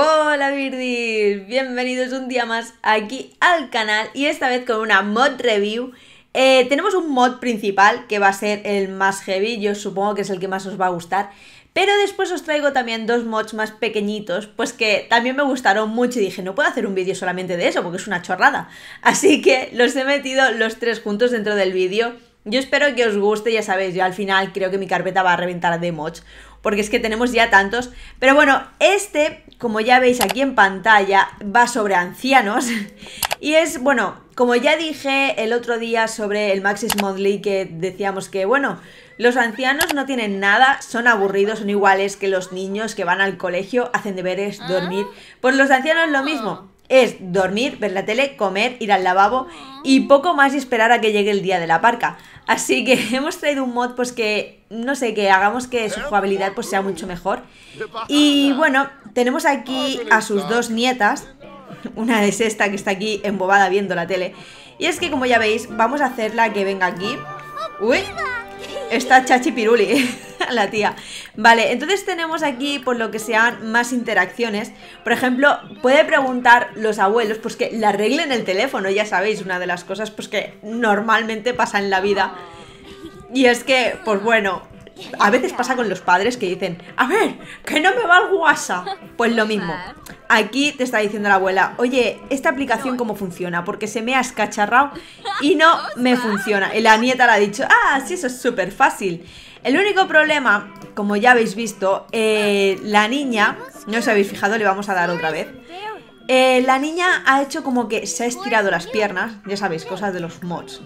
Hola Birdy. bienvenidos un día más aquí al canal y esta vez con una mod review. Eh, tenemos un mod principal que va a ser el más heavy, yo supongo que es el que más os va a gustar, pero después os traigo también dos mods más pequeñitos, pues que también me gustaron mucho y dije, no puedo hacer un vídeo solamente de eso porque es una chorrada. Así que los he metido los tres juntos dentro del vídeo. Yo espero que os guste, ya sabéis, yo al final creo que mi carpeta va a reventar de mods, porque es que tenemos ya tantos. Pero bueno, este como ya veis aquí en pantalla, va sobre ancianos. Y es, bueno, como ya dije el otro día sobre el Maxis Monthly, que decíamos que, bueno, los ancianos no tienen nada, son aburridos, son iguales que los niños que van al colegio, hacen deberes, ah. dormir. Pues los ancianos lo mismo. Ah. Es dormir, ver la tele, comer, ir al lavabo y poco más y esperar a que llegue el día de la parca. Así que hemos traído un mod pues que, no sé, que hagamos que su jugabilidad pues sea mucho mejor. Y bueno, tenemos aquí a sus dos nietas. Una es esta que está aquí embobada viendo la tele. Y es que como ya veis, vamos a hacerla que venga aquí. Uy, está Chachi Piruli, la tía. Vale, entonces tenemos aquí por lo que sean más interacciones. Por ejemplo, puede preguntar los abuelos pues que le arreglen el teléfono, ya sabéis, una de las cosas pues que normalmente pasa en la vida. Ah. Y es que, pues bueno, a veces pasa con los padres que dicen, a ver, que no me va el WhatsApp. Pues lo mismo. Aquí te está diciendo la abuela, oye, ¿esta aplicación cómo funciona? Porque se me ha escacharrado y no me funciona. Y la nieta le ha dicho, ah, sí, eso es súper fácil. El único problema, como ya habéis visto, eh, la niña, no os habéis fijado, le vamos a dar otra vez. Eh, la niña ha hecho como que se ha estirado las piernas, ya sabéis, cosas de los mods.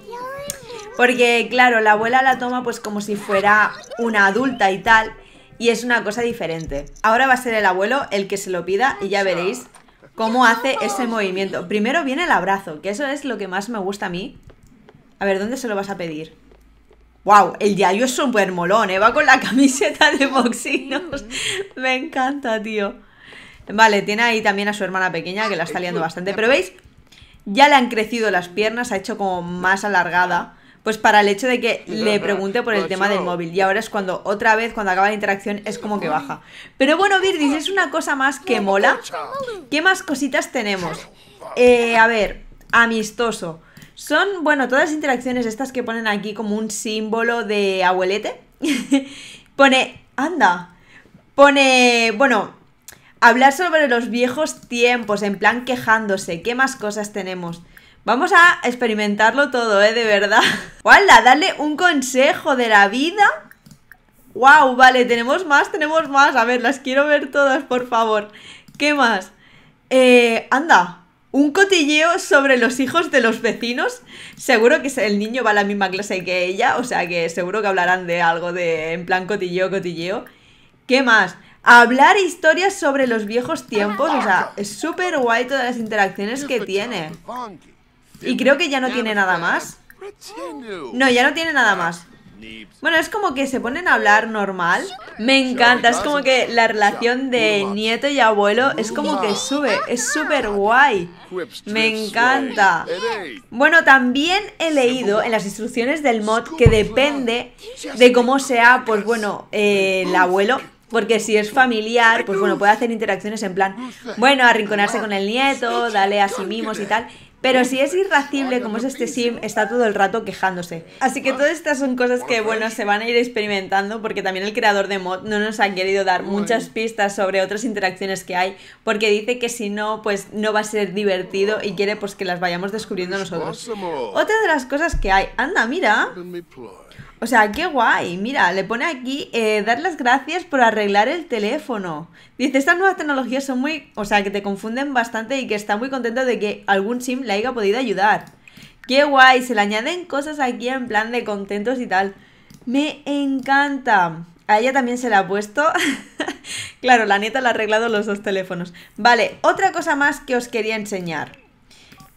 Porque claro, la abuela la toma pues como si fuera una adulta y tal. Y es una cosa diferente. Ahora va a ser el abuelo el que se lo pida y ya veréis cómo hace ese movimiento. Primero viene el abrazo, que eso es lo que más me gusta a mí. A ver, ¿dónde se lo vas a pedir? ¡Wow! El Yayo es súper molón, ¿eh? Va con la camiseta de boxinos. me encanta, tío. Vale, tiene ahí también a su hermana pequeña que la está liando bastante. Pero veis, ya le han crecido las piernas, ha hecho como más alargada pues para el hecho de que le pregunte por el tema del móvil. Y ahora es cuando otra vez, cuando acaba la interacción, es como que baja. Pero bueno, Virgis, es una cosa más que mola. ¿Qué más cositas tenemos? Eh, a ver, amistoso. Son, bueno, todas las interacciones estas que ponen aquí como un símbolo de abuelete. Pone, anda. Pone, bueno, hablar sobre los viejos tiempos, en plan quejándose. ¿Qué más cosas tenemos? Vamos a experimentarlo todo, ¿eh? De verdad. ¡Hala! Dale un consejo de la vida. ¡Wow! Vale, tenemos más, tenemos más. A ver, las quiero ver todas, por favor. ¿Qué más? Eh, anda, un cotilleo sobre los hijos de los vecinos. Seguro que el niño va a la misma clase que ella, o sea que seguro que hablarán de algo de en plan cotilleo, cotilleo. ¿Qué más? Hablar historias sobre los viejos tiempos, o sea, es súper guay todas las interacciones que tiene. Y creo que ya no tiene nada más. No, ya no tiene nada más. Bueno, es como que se ponen a hablar normal. Me encanta, es como que la relación de nieto y abuelo es como que sube, es súper guay. Me encanta. Bueno, también he leído en las instrucciones del mod que depende de cómo sea, pues bueno, eh, el abuelo. Porque si es familiar, pues bueno, puede hacer interacciones en plan, bueno, arrinconarse con el nieto, dale a sí mismos y tal. Pero si es irracible como es este sim, está todo el rato quejándose. Así que todas estas son cosas que, bueno, se van a ir experimentando porque también el creador de mod no nos ha querido dar muchas pistas sobre otras interacciones que hay porque dice que si no, pues no va a ser divertido y quiere pues que las vayamos descubriendo nosotros. Otra de las cosas que hay, anda, mira. O sea, qué guay. Mira, le pone aquí eh, dar las gracias por arreglar el teléfono. Dice, estas nuevas tecnologías son muy... O sea, que te confunden bastante y que está muy contento de que algún sim le haya podido ayudar. Qué guay, se le añaden cosas aquí en plan de contentos y tal. Me encanta. A ella también se la ha puesto. claro, la nieta le ha arreglado los dos teléfonos. Vale, otra cosa más que os quería enseñar.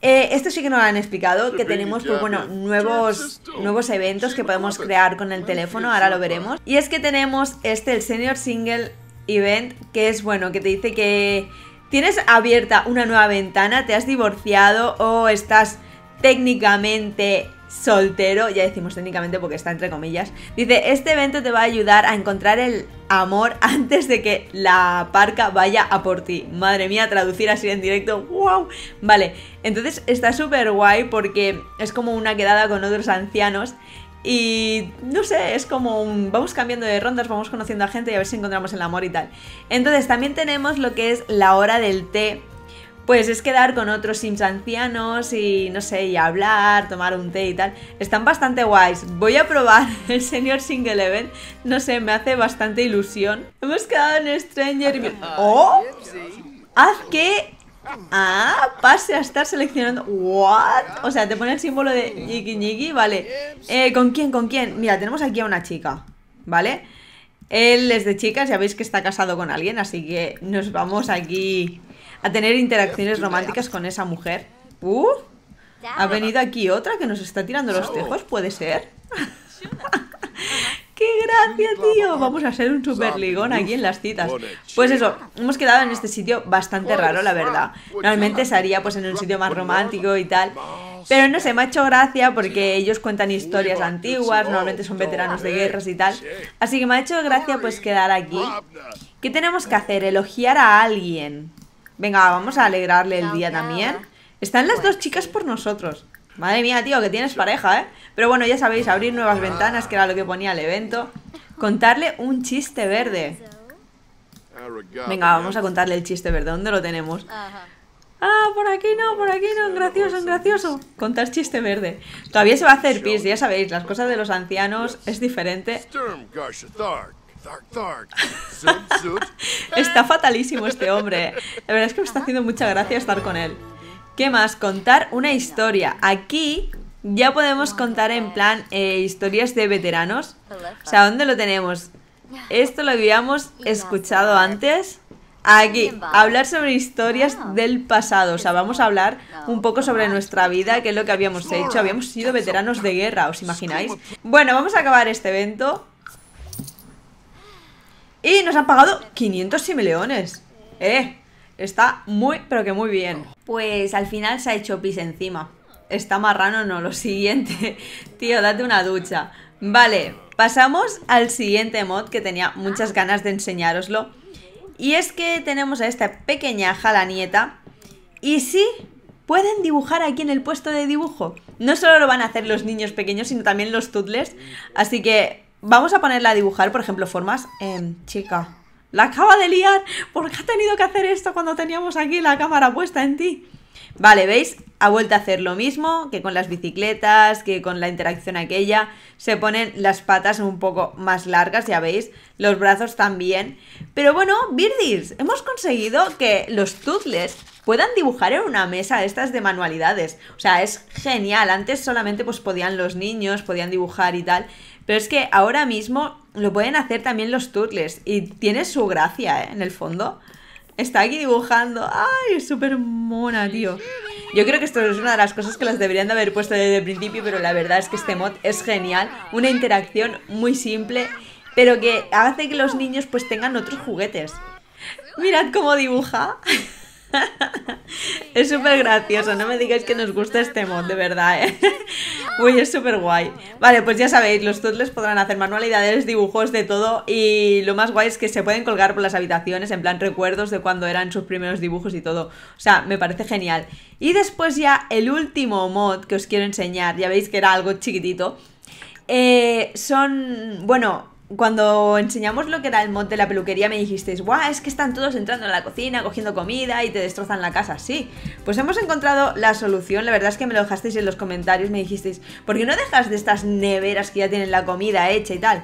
Eh, esto sí que nos han explicado, que tenemos pues, bueno, nuevos, nuevos eventos que podemos crear con el teléfono, ahora lo veremos. Y es que tenemos este, el Senior Single Event, que es bueno, que te dice que tienes abierta una nueva ventana, te has divorciado o estás técnicamente soltero, ya decimos técnicamente porque está entre comillas, dice, este evento te va a ayudar a encontrar el amor antes de que la parca vaya a por ti. Madre mía, traducir así en directo, wow. Vale, entonces está súper guay porque es como una quedada con otros ancianos. Y no sé, es como un, vamos cambiando de rondas, vamos conociendo a gente y a ver si encontramos el amor y tal. Entonces también tenemos lo que es la hora del té, pues es quedar con otros Sims ancianos y no sé, y hablar, tomar un té y tal. Están bastante guays. Voy a probar el señor Single Event. No sé, me hace bastante ilusión. Hemos quedado en Stranger ¡Oh! Haz que... Ah, pase a estar seleccionando ¿What? O sea, te pone el símbolo de Yiki Yiki, vale eh, ¿Con quién? ¿Con quién? Mira, tenemos aquí a una chica ¿Vale? Él es de chicas, ya veis que está casado con alguien Así que nos vamos aquí a tener interacciones románticas con esa mujer. Uh, ha venido aquí otra que nos está tirando los tejos, ¿puede ser? ¡Qué gracia, tío! Vamos a ser un super ligón aquí en las citas. Pues eso, hemos quedado en este sitio bastante raro, la verdad. Normalmente se pues en un sitio más romántico y tal. Pero no sé, me ha hecho gracia porque ellos cuentan historias antiguas, normalmente son veteranos de guerras y tal. Así que me ha hecho gracia pues quedar aquí. ¿Qué tenemos que hacer? Elogiar a alguien. Venga, vamos a alegrarle el día también. Están las dos chicas por nosotros. Madre mía, tío, que tienes pareja, ¿eh? Pero bueno, ya sabéis, abrir nuevas ventanas, que era lo que ponía el evento. Contarle un chiste verde. Venga, vamos a contarle el chiste verde. ¿Dónde lo tenemos? Ah, por aquí no, por aquí no, gracioso, gracioso. Contar chiste verde. Todavía se va a hacer pis, ya sabéis, las cosas de los ancianos es diferente. está fatalísimo este hombre. ¿eh? La verdad es que me está haciendo mucha gracia estar con él. ¿Qué más? Contar una historia. Aquí ya podemos contar en plan eh, historias de veteranos. O sea, ¿dónde lo tenemos? Esto lo habíamos escuchado antes. Aquí, hablar sobre historias del pasado. O sea, vamos a hablar un poco sobre nuestra vida, qué es lo que habíamos hecho. Habíamos sido veteranos de guerra, ¿os imagináis? Bueno, vamos a acabar este evento. Y nos han pagado 500 simileones. Eh, está muy, pero que muy bien. Pues al final se ha hecho pis encima. Está marrano, no, lo siguiente. Tío, date una ducha. Vale, pasamos al siguiente mod que tenía muchas ganas de enseñároslo. Y es que tenemos a esta pequeña la nieta. Y sí, pueden dibujar aquí en el puesto de dibujo. No solo lo van a hacer los niños pequeños, sino también los tutles. Así que Vamos a ponerla a dibujar, por ejemplo, formas... en chica, la acaba de liar. ¿Por qué ha tenido que hacer esto cuando teníamos aquí la cámara puesta en ti? Vale, ¿veis? Ha vuelto a hacer lo mismo que con las bicicletas, que con la interacción aquella. Se ponen las patas un poco más largas, ya veis. Los brazos también. Pero bueno, birdies hemos conseguido que los tuzles puedan dibujar en una mesa estas de manualidades. O sea, es genial. Antes solamente pues podían los niños, podían dibujar y tal. Pero es que ahora mismo lo pueden hacer también los turtles y tiene su gracia, ¿eh? En el fondo. Está aquí dibujando. ¡Ay, es súper mona, tío! Yo creo que esto es una de las cosas que las deberían de haber puesto desde el principio, pero la verdad es que este mod es genial. Una interacción muy simple, pero que hace que los niños pues tengan otros juguetes. Mirad cómo dibuja. es súper gracioso, no me digáis que nos gusta este mod, de verdad, ¿eh? Uy, es súper guay. Vale, pues ya sabéis, los les podrán hacer manualidades, dibujos, de todo. Y lo más guay es que se pueden colgar por las habitaciones, en plan recuerdos de cuando eran sus primeros dibujos y todo. O sea, me parece genial. Y después ya el último mod que os quiero enseñar, ya veis que era algo chiquitito. Eh, son, bueno, cuando enseñamos lo que era el monte de la peluquería me dijisteis, guau, es que están todos entrando a la cocina, cogiendo comida y te destrozan la casa. Sí, pues hemos encontrado la solución, la verdad es que me lo dejasteis en los comentarios, me dijisteis, ¿por qué no dejas de estas neveras que ya tienen la comida hecha y tal?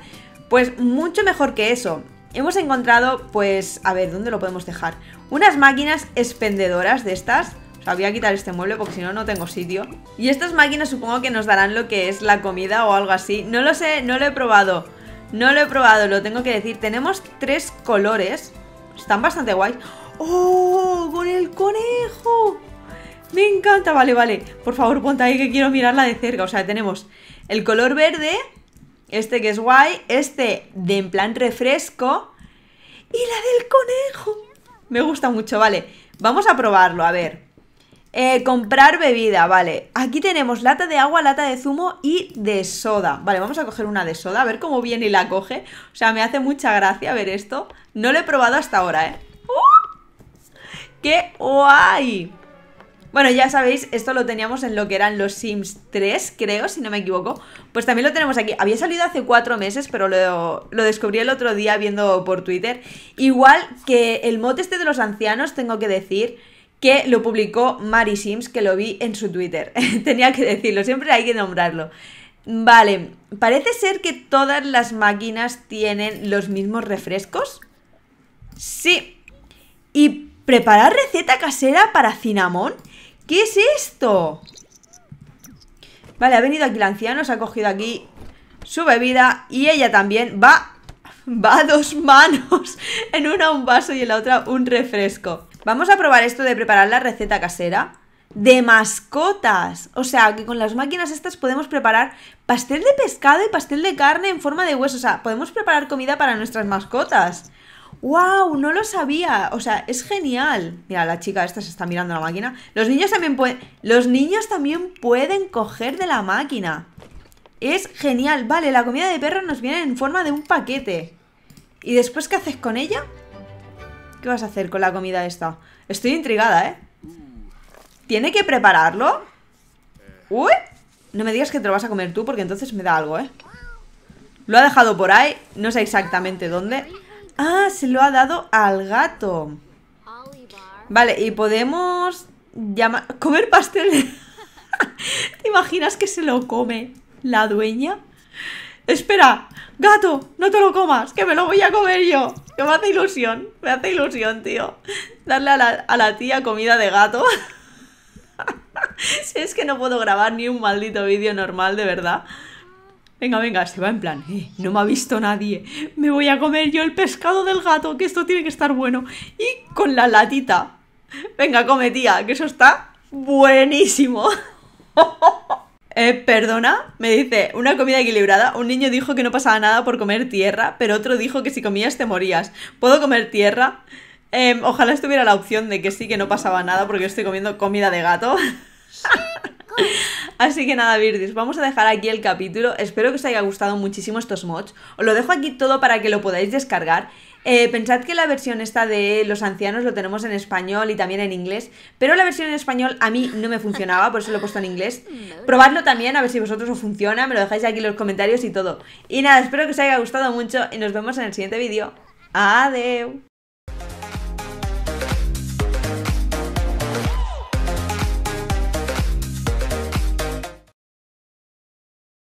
Pues mucho mejor que eso. Hemos encontrado, pues, a ver, ¿dónde lo podemos dejar? Unas máquinas expendedoras de estas, o sea, voy a quitar este mueble porque si no, no tengo sitio. Y estas máquinas supongo que nos darán lo que es la comida o algo así. No lo sé, no lo he probado. No lo he probado, lo tengo que decir. Tenemos tres colores. Están bastante guays. ¡Oh! ¡Con el conejo! Me encanta. Vale, vale. Por favor, ponte ahí que quiero mirarla de cerca. O sea, tenemos el color verde. Este que es guay. Este de en plan refresco. Y la del conejo. Me gusta mucho, vale. Vamos a probarlo, a ver. Eh, comprar bebida, vale. Aquí tenemos lata de agua, lata de zumo y de soda. Vale, vamos a coger una de soda, a ver cómo viene y la coge. O sea, me hace mucha gracia ver esto. No lo he probado hasta ahora, ¿eh? ¡Uh! ¡Qué guay! Bueno, ya sabéis, esto lo teníamos en lo que eran los Sims 3, creo, si no me equivoco. Pues también lo tenemos aquí. Había salido hace cuatro meses, pero lo, descubrí el otro día viendo por Twitter. Igual que el mod este de los ancianos, tengo que decir que lo publicó Mary Sims, que lo vi en su Twitter. Tenía que decirlo, siempre hay que nombrarlo. Vale, parece ser que todas las máquinas tienen los mismos refrescos. Sí. ¿Y preparar receta casera para cinamón? ¿Qué es esto? Vale, ha venido aquí la anciano se ha cogido aquí su bebida y ella también va, va a dos manos, en una un vaso y en la otra un refresco. Vamos a probar esto de preparar la receta casera de mascotas. O sea, que con las máquinas estas podemos preparar pastel de pescado y pastel de carne en forma de hueso. O sea, podemos preparar comida para nuestras mascotas. ¡Wow! No lo sabía. O sea, es genial. Mira, la chica esta se está mirando la máquina. Los niños también pueden. Los niños también pueden coger de la máquina. Es genial. Vale, la comida de perro nos viene en forma de un paquete. ¿Y después qué haces con ella? ¿Qué vas a hacer con la comida esta? Estoy intrigada, ¿eh? ¿Tiene que prepararlo? ¡Uy! No me digas que te lo vas a comer tú porque entonces me da algo, ¿eh? Lo ha dejado por ahí, no sé exactamente dónde. Ah, se lo ha dado al gato. Vale, y podemos ¿Comer pastel? ¿Te imaginas que se lo come la dueña? Espera, gato, no te lo comas, que me lo voy a comer yo me hace ilusión, me hace ilusión, tío. Darle a la, tía comida de gato. si es que no puedo grabar ni un maldito vídeo normal, de verdad. Venga, venga, se va en plan, eh, no me ha visto nadie, me voy a comer yo el pescado del gato, que esto tiene que estar bueno. Y con la latita. Venga, come tía, que eso está buenísimo. Eh, Perdona, me dice, una comida equilibrada. Un niño dijo que no pasaba nada por comer tierra, pero otro dijo que si comías te morías. ¿Puedo comer tierra? Em, ojalá estuviera la opción de que sí, que no pasaba nada porque estoy comiendo comida de gato. Así que nada, virtis vamos a dejar aquí el capítulo. Espero que os haya gustado muchísimo estos mods. Os lo dejo aquí todo para que lo podáis descargar. Eh, pensad que la versión esta de Los Ancianos lo tenemos en español y también en inglés, pero la versión en español a mí no me funcionaba, por eso lo he puesto en inglés. Probadlo también, a ver si vosotros os funciona, me lo dejáis aquí en los comentarios y todo. Y nada, espero que os haya gustado mucho y nos vemos en el siguiente vídeo. Adeu.